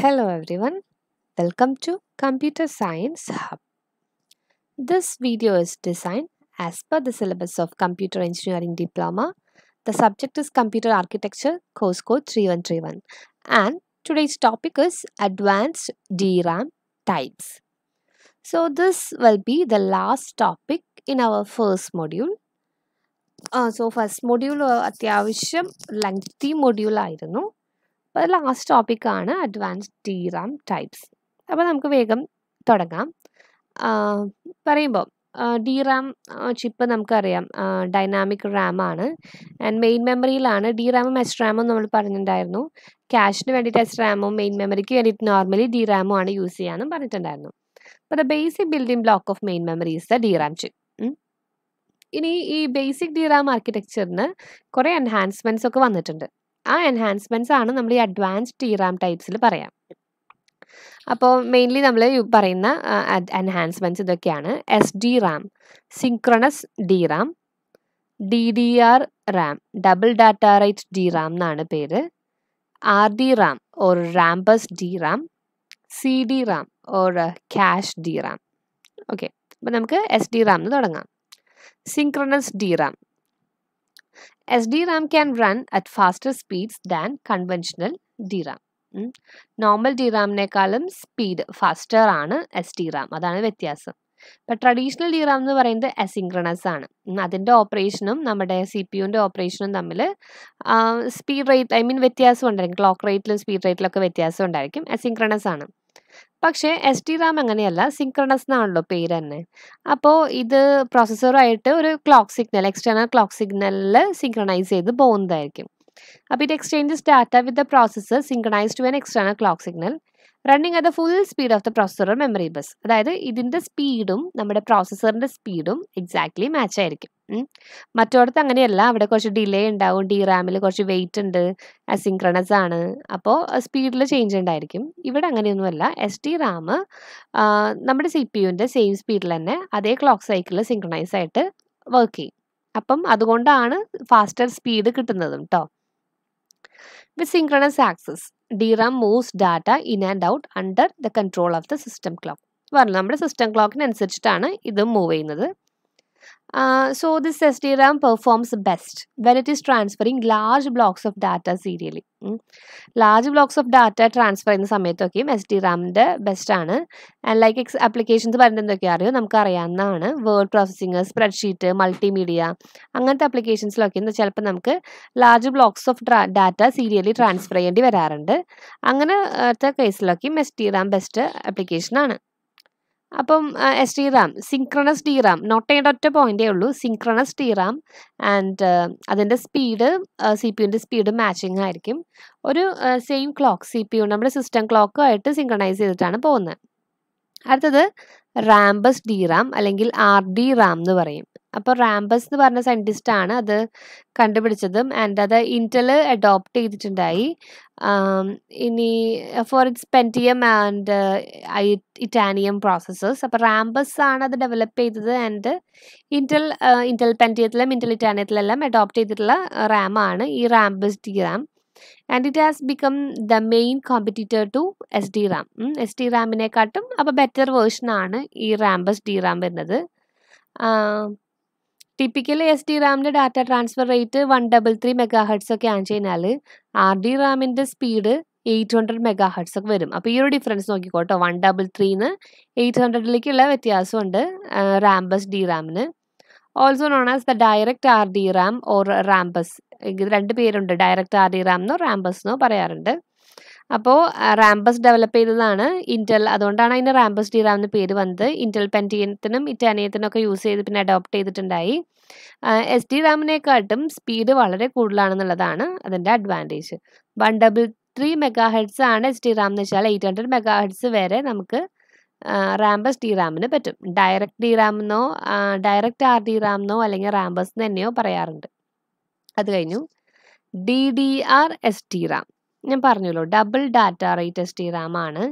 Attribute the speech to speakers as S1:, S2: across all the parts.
S1: Hello everyone, welcome to Computer Science Hub. This video is designed as per the syllabus of Computer Engineering Diploma. The subject is Computer Architecture, course code 3131 and today's topic is Advanced DRAM Types. So this will be the last topic in our first module. So uh, first uh, module, I don't know. അപ്പോൾ last ആണ് advanced D RAM types അപ്പോൾ നമുക്ക് വേഗം തുടങ്ങാം പറയുമ്പോൾ D RAM chip നമുക്കറിയാം dynamic RAM ആണ് and main മെമ്മറിയിലാണ് ഡി റാമും എസ് റാമും നമ്മൾ പറഞ്ഞിട്ടുണ്ടായിരുന്നു ക്യാഷിന് വേണ്ടിയിട്ട് എസ് റാമും മെയിൻ മെമ്മറിക്ക് വേണ്ടിയിട്ട് നോർമലി ഡി റാമും ആണ് യൂസ് ചെയ്യാമെന്നും പറഞ്ഞിട്ടുണ്ടായിരുന്നു അപ്പോൾ the basic building block of main memory is the D RAM chip ഇനി ഈ ബേസിക് ഡി റാം ആർക്കിടെക്ചറിന് കുറേ എൻഹാൻസ്മെൻറ്റ്സ് ഒക്കെ വന്നിട്ടുണ്ട് ആ എൻഹാൻസ്മെൻറ്റ്സ് ആണ് നമ്മൾ ഈ അഡ്വാൻസ്ഡ് ടി റാം ടൈപ്സിൽ പറയാം അപ്പോൾ മെയിൻലി നമ്മൾ പറയുന്ന എൻഹാൻസ്മെൻറ്റ്സ് ഇതൊക്കെയാണ് S D RAM synchronous D RAM D D R RAM double data rate D RAM എന്നാണ് പേര് R D RAM or Rambus D RAM C D RAM or cache D RAM okay അപ്പോൾ നമുക്ക് S D RAM എന്ന് തുടങ്ങാം synchronous D RAM SDRAM can run at faster speeds than conventional DRAM. Normal ഡിറാമിനേക്കാളും speed faster ആണ് S D RAM അതാണ് വ്യത്യാസം ഇപ്പം traditional DRAM എന്ന് പറയുന്നത് അസിങ്ക്രണസ് ആണ് അതിൻ്റെ ഓപ്പറേഷനും നമ്മുടെ സി പി യുവിൻ്റെ ഓപ്പറേഷനും തമ്മിൽ സ്പീഡ് റേറ്റ് ഐ മീൻ വ്യത്യാസം ഉണ്ടായിരിക്കും ക്ലോക്ക് റേറ്റിലും സ്പീഡ് റേറ്റിലൊക്കെ വ്യത്യാസം ഉണ്ടായിരിക്കും അസിങ്ക്രണസ് ആണ് പക്ഷേ എസ് ടി റാം അങ്ങനെയല്ല സിങ്ക്രണസ് എന്നാണല്ലോ പേര് തന്നെ അപ്പോൾ ഇത് പ്രോസസ്സറുമായിട്ട് ഒരു ക്ലോക്ക് സിഗ്നൽ എക്സ്റ്റേണൽ ക്ലോക്ക് സിഗ്നലിൽ സിങ്ക്രണൈസ് ചെയ്ത് പോകുന്നതായിരിക്കും അപ്പോൾ ഇത് exchanges data with the processor synchronise to an external clock signal running at the full speed of the processor memory bus അതായത് ഇതിൻ്റെ സ്പീഡും നമ്മുടെ പ്രോസസ്സറിൻ്റെ സ്പീഡും എക്സാക്ട്ലി മാച്ച് ആയിരിക്കും മറ്റോടത്ത് അങ്ങനെയല്ല അവിടെ കുറച്ച് ഡിലേ ഉണ്ടാവും ഡി റാമിൽ കുറച്ച് വെയിറ്റ് ഉണ്ട് അസിൻക്രണസ് ആണ് അപ്പോൾ സ്പീഡിൽ ചേഞ്ച് ഉണ്ടായിരിക്കും ഇവിടെ അങ്ങനെയൊന്നുമല്ല എസ് ടി റാം നമ്മുടെ സി പി യുവിൻ്റെ സെയിം സ്പീഡിൽ തന്നെ അതേ ക്ലോക്ക് സൈക്കിളിൽ സിൻക്രണൈസ് ആയിട്ട് വർക്ക് ചെയ്യും അപ്പം അതുകൊണ്ടാണ് ഫാസ്റ്റർ സ്പീഡ് കിട്ടുന്നതും കേട്ടോ With synchronous access, DRAM moves data in and out under the control of the system clock. പറഞ്ഞ നമ്മുടെ സിസ്റ്റം ക്ലോക്കിനനുസരിച്ചിട്ടാണ് ഇത് മൂവ് ചെയ്യുന്നത് Uh, so this SDRAM performs best when it is transferring large blocks of data serially. Large blocks of data transfer ചെയ്യുന്ന സമയത്തൊക്കെയും S D റാമിൻ്റെ ബെസ്റ്റാണ് and like X applications പറയുന്നത് എന്തൊക്കെയാ അറിയോ നമുക്ക് അറിയാവുന്നതാണ് വേർഡ് പ്രോസസ്സിങ് സ്പ്രെഡ്ഷീറ്റ് മൾട്ടിമീഡിയ അങ്ങനത്തെ ആപ്ലിക്കേഷൻസിലൊക്കെ എന്ന് ചിലപ്പോൾ നമുക്ക് large blocks of data serially transfer ചെയ്യേണ്ടി വരാറുണ്ട് അങ്ങനത്തെ കേസിലൊക്കെയും എസ് ഡി റാം ബെസ്റ്റ് ആപ്ലിക്കേഷനാണ് അപ്പം S D RAM synchronous D RAM note ചെയ്യേണ്ട ഒറ്റ പോയിന്റേ ഉള്ളൂ സിങ്ക്രണസ് ഡി റാം ആൻഡ് അതിൻ്റെ സ്പീഡ് സി പി യുവിൻ്റെ സ്പീഡ് മാച്ചിങ് ആയിരിക്കും ഒരു same clock C P U നമ്മുടെ സിസ്റ്റം ക്ലോക്കുമായിട്ട് സിങ്ക്രണൈസ് ചെയ്തിട്ടാണ് പോകുന്നത് അടുത്തത് റാംബസ് ഡി റാം അല്ലെങ്കിൽ ആർ ഡി റാം എന്ന് പറയും അപ്പോൾ റാംബസ് എന്ന് പറഞ്ഞ സയൻറ്റിസ്റ്റ് ആണ് അത് കണ്ടുപിടിച്ചതും ആൻഡ് അത് ഇൻറ്റൽ അഡോപ്റ്റ് ചെയ്തിട്ടുണ്ടായി ഇനി for its Pentium and Itanium processes അപ്പോൾ റാംബസ് ആണ് അത് ഡെവലപ്പ് ചെയ്തത് ആൻഡ് ഇൻറ്റൽ ഇൻറ്റൽ പെൻറ്റിയത്തിലും ഇൻറ്റൽ ഇറ്റാനിയത്തിലെല്ലാം അഡോപ്റ്റ് ചെയ്തിട്ടുള്ള uh, റാം ആണ് ഈ Rambus D RAM and it has become the main competitor to S D Ram S D റാമിനെക്കാട്ടും അപ്പോൾ ബെറ്റർ വേർഷനാണ് ഈ റാംബസ് ഡി റാം വരുന്നത് ടിപ്പിക്കലി എസ് ഡി റാമിൻ്റെ data transfer rate one double three megahertz ഒക്കെ ആണ് ചെയ്യുന്നാൽ ആർ ഡി റാമിൻ്റെ speed eight hundred megahertz ഒക്കെ വരും അപ്പോൾ ഈ ഒരു ഡിഫറൻസ് നോക്കിക്കോട്ടോ വൺ ഡബിൾ ത്രീന്ന് എയ്റ്റ് ഹൺഡ്രഡിലേക്കുള്ള വ്യത്യാസമുണ്ട് റാംബസ് ഡി റാമിന് also known as the direct R D RAM or Rambus ഇത് രണ്ട് പേരുണ്ട് ഡയറക്റ്റ് ആർ ഡി റാം എന്നോ റാംബസ് എന്നോ പറയാറുണ്ട് അപ്പോൾ റാമ്പസ് ഡെവലപ്പ് ചെയ്തതാണ് ഇൻറ്റൽ അതുകൊണ്ടാണ് അതിന് റാമ്പസ് ഡി റാം എന്ന പേര് വന്നത് ഇൻറ്റൽ പെൻറ്റിയത്തിനും ഇറ്റാനിയത്തിനും ഒക്കെ യൂസ് ചെയ്ത് പിന്നെ അഡോപ്റ്റ് ചെയ്തിട്ടുണ്ടായി എസ് ഡി റാമിനെക്കാട്ടും സ്പീഡ് വളരെ കൂടുതലാണെന്നുള്ളതാണ് അതിൻ്റെ advantage one double three megahertz ആണ് എസ് ഡി റാം എന്ന് വെച്ചാൽ എയ്റ്റ് ഹൺഡ്രഡ് മെഗാ ഹെഡ്സ് വരെ നമുക്ക് റാമ്പസ് ഡി റാമിന് പറ്റും ഡയറക്റ്റ് ഡി റാം എന്നോ ഡയറക്റ്റ് ആർ ഡി റാം എന്നോ അല്ലെങ്കിൽ റാമ്പസ് എന്ന് തന്നെയോ പറയാറുണ്ട് അത് കഴിഞ്ഞു D D R S D RAM ഞാൻ പറഞ്ഞല്ലോ double data rate S D RAM ആണ്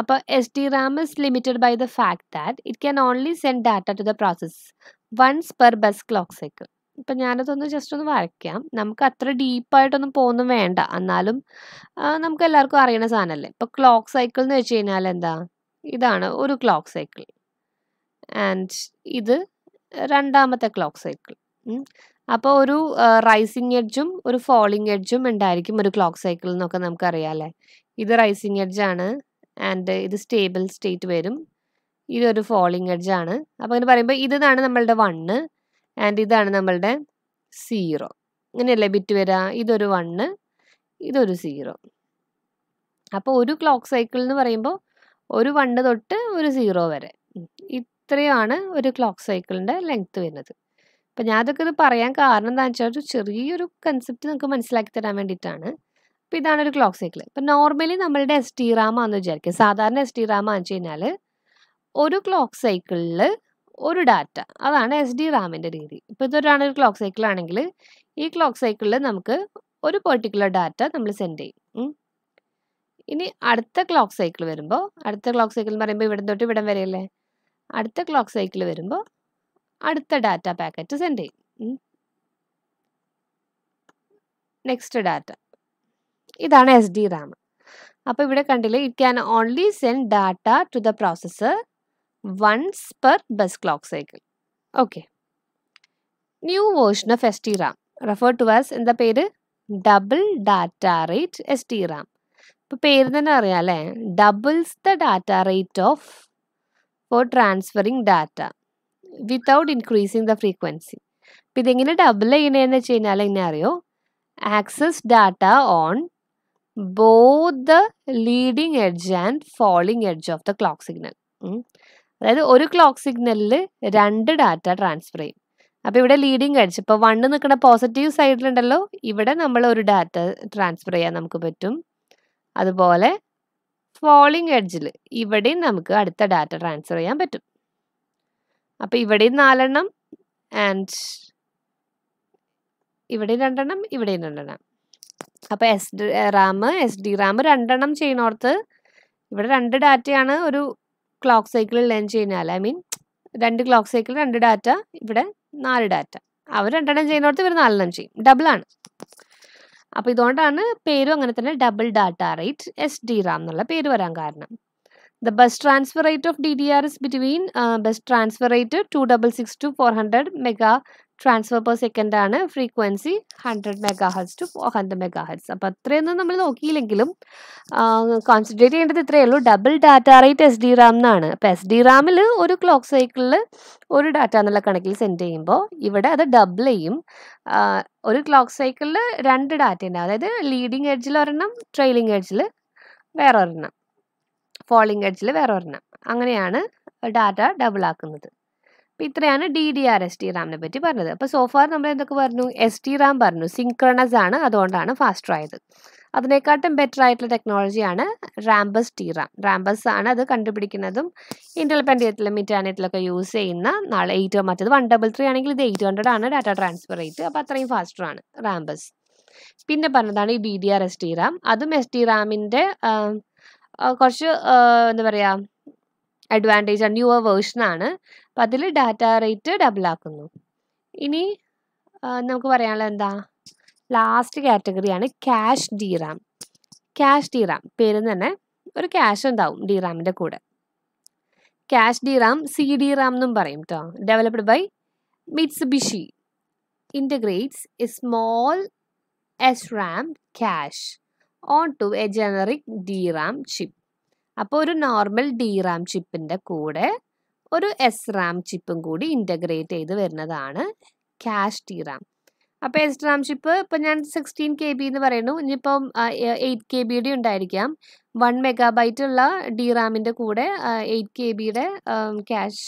S1: അപ്പോൾ S D RAM is limited by the fact that it can only send data to the process once per bus clock cycle ഇപ്പം ഞാനതൊന്ന് just ഒന്ന് വരയ്ക്കാം നമുക്ക് അത്ര ഡീപ്പായിട്ടൊന്നും പോകുന്നു വേണ്ട എന്നാലും നമുക്ക് എല്ലാവർക്കും അറിയണ സാധനമല്ലേ ഇപ്പോൾ ക്ലോക്ക് സൈക്കിൾ എന്ന് വെച്ച് കഴിഞ്ഞാൽ എന്താ ഇതാണ് ഒരു ക്ലോക്ക് സൈക്കിൾ ആൻഡ് ഇത് രണ്ടാമത്തെ ക്ലോക്ക് സൈക്കിൾ അപ്പോൾ ഒരു റൈസിങ് എഡ്ജും ഒരു ഫോളിങ് എഡ്ജും ഉണ്ടായിരിക്കും ഒരു ക്ലോക്ക് സൈക്കിൾ എന്നൊക്കെ നമുക്കറിയാം അല്ലേ ഇത് റൈസിങ് എഡ്ജാണ് ആൻഡ് ഇത് സ്റ്റേബിൾ സ്റ്റേറ്റ് വരും ഇതൊരു ഫോളിങ് എഡ്ജാണ് അപ്പോൾ അങ്ങനെ പറയുമ്പോൾ ഇതാണ് നമ്മളുടെ വണ്ണ് ആൻഡ് ഇതാണ് നമ്മളുടെ സീറോ ഇങ്ങനെയല്ലേ ബിറ്റ് വരിക ഇതൊരു വണ്ണ് ഇതൊരു സീറോ അപ്പോൾ ഒരു ക്ലോക്ക് സൈക്കിൾ എന്ന് പറയുമ്പോൾ ഒരു വണ്ണ് തൊട്ട് ഒരു സീറോ വരെ ഇത്രയാണ് ഒരു ക്ലോക്ക് സൈക്കിളിൻ്റെ ലെങ്ത്ത് വരുന്നത് അപ്പം ഞാൻ അതൊക്കെ ഇത് പറയാൻ കാരണം എന്താ വെച്ചാൽ ഒരു ചെറിയൊരു കൺസെപ്റ്റ് നമുക്ക് മനസ്സിലാക്കി തരാൻ വേണ്ടിയിട്ടാണ് അപ്പോൾ ഇതാണ് ഒരു ക്ലോക്ക് സൈക്കിൾ ഇപ്പം നോർമലി നമ്മളുടെ എസ് ടി റാമാന്ന് വിചാരിക്കും സാധാരണ എസ് ടി റാമ എന്ന് വെച്ച് ഒരു ക്ലോക്ക് സൈക്കിളിൽ ഒരു ഡാറ്റ അതാണ് എസ് ഡി റാമിൻ്റെ രീതി ഇപ്പോൾ ഇതൊരാണ് ഒരു ക്ലോക്ക് സൈക്കിൾ ആണെങ്കിൽ ഈ ക്ലോക്ക് സൈക്കിളിൽ നമുക്ക് ഒരു പെർട്ടിക്കുലർ ഡാറ്റ നമ്മൾ സെൻഡ് ചെയ്യും ഇനി അടുത്ത ക്ലോക്ക് സൈക്കിൾ വരുമ്പോൾ അടുത്ത ക്ലോക്ക് സൈക്കിൾ എന്ന് പറയുമ്പോൾ ഇവിടെ തൊട്ട് ഇവിടം വരെയല്ലേ അടുത്ത ക്ലോക്ക് സൈക്കിൾ വരുമ്പോൾ അടുത്ത ഡാറ്റ പാക്കറ്റ് സെൻഡ് ചെയ്യും നെക്സ്റ്റ് ഡാറ്റ ഇതാണ് എസ് ഡി റാം അപ്പോൾ ഇവിടെ കണ്ടില്ലേ it can only send data to the processor once per bus clock cycle okay new version of S D RAM refer to as എന്താ പേര് double data rate S D RAM ഇപ്പോൾ പേര് തന്നെ അറിയാം അല്ലേ doubles the data rate of for transferring data without increasing the frequency അപ്പം ഇതെങ്ങനെ double ചെയ്യണേന്ന് വെച്ച് കഴിഞ്ഞാൽ എങ്ങനെ അറിയോ access data on both the leading edge and falling edge of the clock signal അതായത് ഒരു ക്ലോക്ക് സിഗ്നലിൽ രണ്ട് ഡാറ്റ ട്രാൻസ്ഫർ ചെയ്യും അപ്പോൾ ഇവിടെ ലീഡിങ് എഡ്ജ് ഇപ്പോൾ വണ്ണ് നിൽക്കുന്ന പോസിറ്റീവ് സൈഡിലുണ്ടല്ലോ ഇവിടെ നമ്മൾ ഒരു ഡാറ്റ ട്രാൻസ്ഫർ ചെയ്യാൻ നമുക്ക് പറ്റും അതുപോലെ ഫോളിങ് എഡ്ജിൽ ഇവിടെയും നമുക്ക് അടുത്ത ഡാറ്റ ട്രാൻസ്ഫർ ചെയ്യാൻ പറ്റും അപ്പോൾ ഇവിടെയും നാലെണ്ണം ആൻഡ് ഇവിടെയും രണ്ടെണ്ണം ഇവിടെയും രണ്ടെണ്ണം അപ്പോൾ S D Ram S D RAM രണ്ടെണ്ണം ചെയ്യണോർത്ത് ഇവിടെ രണ്ട് ഡാറ്റയാണ് ഒരു ക്ലോക്ക് സൈക്കിളിൽ ലേൺ ചെയ്യുന്നാൽ ഐ മീൻ രണ്ട് ക്ലോക്ക് സൈക്കിൾ രണ്ട് ഡാറ്റ ഇവിടെ നാല് ഡാറ്റ അവർ രണ്ടെണ്ണം ചെയ്യുന്നിടത്ത് ഇവർ നാലെണ്ണം ചെയ്യും ഡബിൾ ആണ് അപ്പോൾ ഇതുകൊണ്ടാണ് പേരും അങ്ങനെ തന്നെ double data rate S D RAM എന്നുള്ള പേര് വരാൻ കാരണം The bus transfer rate of DDR is between uh, bus transfer rate 266 to 400 mega transfer per second ആണ് frequency hundred megahertz to four hundred megahertz അപ്പോൾ അത്രയൊന്നും നമ്മൾ നോക്കിയില്ലെങ്കിലും concentrate ചെയ്യേണ്ടത് ഇത്രയേ ഉള്ളൂ double data rate S D RAM എന്നാണ് അപ്പോൾ എസ് ഡി റാമിൽ ഒരു ക്ലോക്ക് സൈക്കിളിൽ ഒരു ഡാറ്റ എന്നുള്ള കണക്കിൽ സെൻഡ് ചെയ്യുമ്പോൾ ഇവിടെ അത് ഡബിൾ ചെയ്യും ഒരു ക്ലോക്ക് സൈക്കിളിൽ രണ്ട് ഡാറ്റ ഉണ്ടാവും അതായത് ലീഡിങ് എഡ്ജിൽ ഒരെണ്ണം ട്രെയിലിംഗ് എഡ്ജിൽ വേറെ ഒരെണ്ണം ഫോളിംഗ് എഡ്ജിൽ വേറെ ഒരെണ്ണം അങ്ങനെയാണ് ഡാറ്റ ഡബിൾ ആക്കുന്നത് അപ്പോൾ ഇത്രയാണ് D D R S D റാമിനെ പറ്റി പറഞ്ഞത് അപ്പോൾ സോഫാർ നമ്മൾ എന്തൊക്കെ പറഞ്ഞു എസ് ടി റാം പറഞ്ഞു സിങ്ക്രണസ് ആണ് അതുകൊണ്ടാണ് ഫാസ്റ്റർ ആയത് അതിനെക്കാട്ടും ബെറ്റർ ആയിട്ടുള്ള ടെക്നോളജിയാണ് റാംബസ് ടി റാം റാംബസ് ആണ് അത് കണ്ടുപിടിക്കുന്നതും ഇന്റൽ പെൻഡിയത്തിലും മിറ്റാനിയത്തിലൊക്കെ യൂസ് ചെയ്യുന്ന നാളെ എയ്റ്റ് മറ്റത് വൺ ഡബിൾ ത്രീ ആണെങ്കിൽ ഇത് എയ്റ്റ് ഹൺഡ്രഡ് ആണ് ഡാറ്റ ട്രാൻസ്ഫർ റേറ്റ് അപ്പോൾ അത്രയും ഫാസ്റ്റർ ആണ് റാംബസ് പിന്നെ പറഞ്ഞതാണ് ഈ D D R S D RAM അതും എസ് ടി റാമിൻ്റെ കുറച്ച് എന്താ പറയുക അഡ്വാൻറ്റേജ് ആണ് വേർഷൻ ആണ് അപ്പം അതിൽ ഡാറ്റ റേറ്റ് ഡബിൾ ആക്കുന്നു ഇനി നമുക്ക് പറയാനുള്ളത് എന്താ ലാസ്റ്റ് കാറ്റഗറിയാണ് cache D RAM cache D RAM പേര് തന്നെ ഒരു ക്യാഷ് ഉണ്ടാവും ഡി റാമിൻ്റെ കൂടെ cache D RAM C D RAM എന്നും പറയും കേട്ടോ developed by Mitsubishi integrates a small S RAM cache on to a generic D RAM chip അപ്പോൾ ഒരു നോർമൽ ഡി റാം ചിപ്പിൻ്റെ കൂടെ ഒരു എസ് റാം ചിപ്പും കൂടി ഇൻ്റഗ്രേറ്റ് ചെയ്ത് വരുന്നതാണ് ക്യാഷ് ടി റാം അപ്പോൾ എസ് റാം ചിപ്പ് ഇപ്പം ഞാൻ സിക്സ്റ്റീൻ കെ ബി എന്ന് പറയുന്നു ഇനിയിപ്പം എയ്റ്റ് കെ ബിയുടെ ഉണ്ടായിരിക്കാം വൺ മെഗാബൈറ്റ് ഉള്ള ഡി റാമിൻ്റെ കൂടെ എയ്റ്റ് കെ ബിയുടെ ക്യാഷ്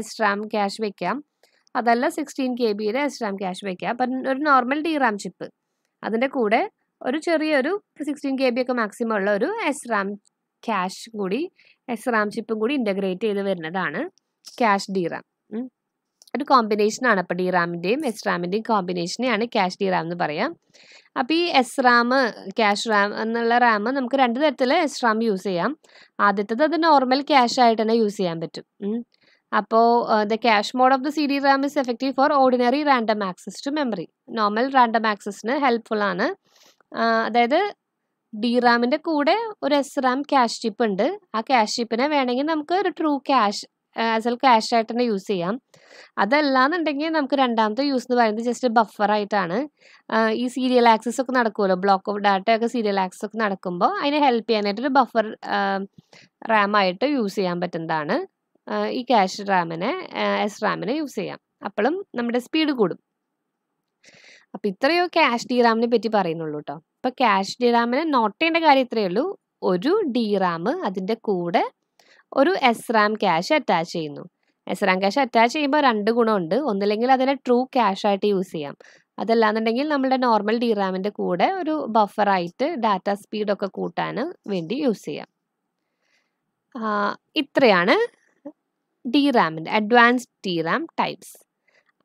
S1: എസ് റാം ക്യാഷ് വയ്ക്കാം അതല്ല സിക്സ്റ്റീൻ കെ ബിയുടെ എസ് റാം ക്യാഷ് വയ്ക്കാം അപ്പം ഒരു നോർമൽ ഡി റാം ചിപ്പ് അതിൻ്റെ കൂടെ ഒരു ചെറിയൊരു സിക്സ്റ്റീൻ കെ ബി ഒക്കെ മാക്സിമം ഉള്ള ഒരു എസ് റാം ക്യാഷ് കൂടി എസ് റാം ചിപ്പും കൂടി ഇൻ്റഗ്രേറ്റ് ചെയ്ത് വരുന്നതാണ് ക്യാഷ് ഡി റാം ഒരു കോമ്പിനേഷനാണ് അപ്പോൾ ഡി റാമിൻ്റെയും എസ് റാമിൻ്റെയും കോമ്പിനേഷനെയാണ് ക്യാഷ് ഡി റാം എന്ന് പറയാം അപ്പോൾ ഈ എസ് റാം ക്യാഷ് റാം എന്നുള്ള റാം നമുക്ക് രണ്ട് തരത്തിൽ എസ് റാം യൂസ് ചെയ്യാം ആദ്യത്തേത് അത് നോർമൽ ക്യാഷ് ആയിട്ട് തന്നെ യൂസ് ചെയ്യാൻ പറ്റും അപ്പോൾ the cache mode of the C D RAM is effective for ordinary random access to memory normal random ആക്സസിന് ഹെൽപ്ഫുൾ ആണ് അതായത് ഡി റാമിൻ്റെ കൂടെ ഒരു എസ് റാം ക്യാഷ് ചിപ്പ് ഉണ്ട് ആ ക്യാഷ് ചിപ്പിനെ വേണമെങ്കിൽ നമുക്ക് ഒരു true cache as L cache ആയിട്ട് തന്നെ യൂസ് ചെയ്യാം അതല്ലാന്നുണ്ടെങ്കിൽ നമുക്ക് രണ്ടാമത്തെ യൂസ് എന്ന് പറയുന്നത് ജസ്റ്റ് ബഫർ ആയിട്ടാണ് ഈ സീരിയൽ ആക്സസ് ഒക്കെ നടക്കുമല്ലോ ബ്ലോക്ക് ഓഫ് ഡാറ്റയൊക്കെ സീരിയൽ ആക്സസ് ഒക്കെ നടക്കുമ്പോൾ അതിനെ ഹെൽപ്പ് ചെയ്യാനായിട്ട് ഒരു ബഫർ റാം ആയിട്ട് യൂസ് ചെയ്യാൻ പറ്റുന്നതാണ് ഈ ക്യാഷ് റാമിനെ എസ് റാമിനെ യൂസ് ചെയ്യാം അപ്പോഴും നമ്മുടെ സ്പീഡ് കൂടും അപ്പം ഇത്രയോ ക്യാഷ് ഡി റാമിനെ പറ്റി പറയുന്നുള്ളൂ കേട്ടോ അപ്പം ക്യാഷ് ഡി റാമിനെ നോട്ട് ചെയ്യേണ്ട കാര്യം ഇത്രയേ ഉള്ളൂ ഒരു ഡി റാം അതിൻ്റെ കൂടെ ഒരു എസ് റാം ക്യാഷ് അറ്റാച്ച് ചെയ്യുന്നു എസ് റാം ക്യാഷ് അറ്റാച്ച് ചെയ്യുമ്പോൾ രണ്ട് ഗുണമുണ്ട് ഒന്നില്ലെങ്കിൽ അതിനെ ട്രൂ ക്യാഷ് ആയിട്ട് യൂസ് ചെയ്യാം അതല്ലാന്നുണ്ടെങ്കിൽ നമ്മുടെ നോർമൽ ഡി റാമിൻ്റെ കൂടെ ഒരു ബഫറായിട്ട് ഡാറ്റ സ്പീഡൊക്കെ കൂട്ടാൻ വേണ്ടി യൂസ് ചെയ്യാം ഇത്രയാണ് ഡി റാമിൻ്റെ അഡ്വാൻസ്ഡ് ഡി റാം ടൈപ്സ്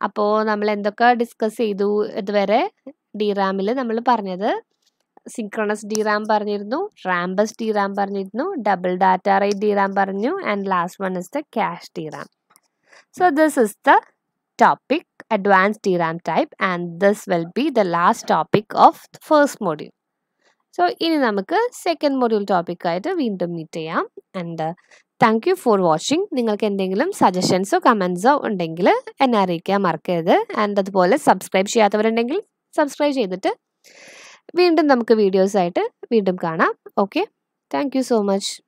S1: അപ്പോൾ നമ്മൾ എന്തൊക്കെ ഡിസ്കസ് ചെയ്തു ഇതുവരെ ഡി റാമിൽ നമ്മൾ പറഞ്ഞത് സിക്രണസ് ഡി റാം പറഞ്ഞിരുന്നു റാംബസ് ഡി റാം പറഞ്ഞിരുന്നു double data rate D RAM പറഞ്ഞു and last one is the cache D RAM so this is the topic advanced RAM type and this will be the last topic of the first module. So ഇനി നമുക്ക് second module ടോപ്പിക്കായിട്ട് വീണ്ടും meet ചെയ്യാം and thank you for watching നിങ്ങൾക്ക് എന്തെങ്കിലും സജഷൻസോ കമൻസോ ഉണ്ടെങ്കിൽ എന്നെ അറിയിക്കാൻ മറക്കരുത് ആൻഡ് അതുപോലെ സബ്സ്ക്രൈബ് ചെയ്യാത്തവരുണ്ടെങ്കിൽ സബ്സ്ക്രൈബ് ചെയ്തിട്ട് വീണ്ടും നമുക്ക് വീഡിയോസായിട്ട് വീണ്ടും കാണാം ഓക്കെ താങ്ക് സോ മച്ച്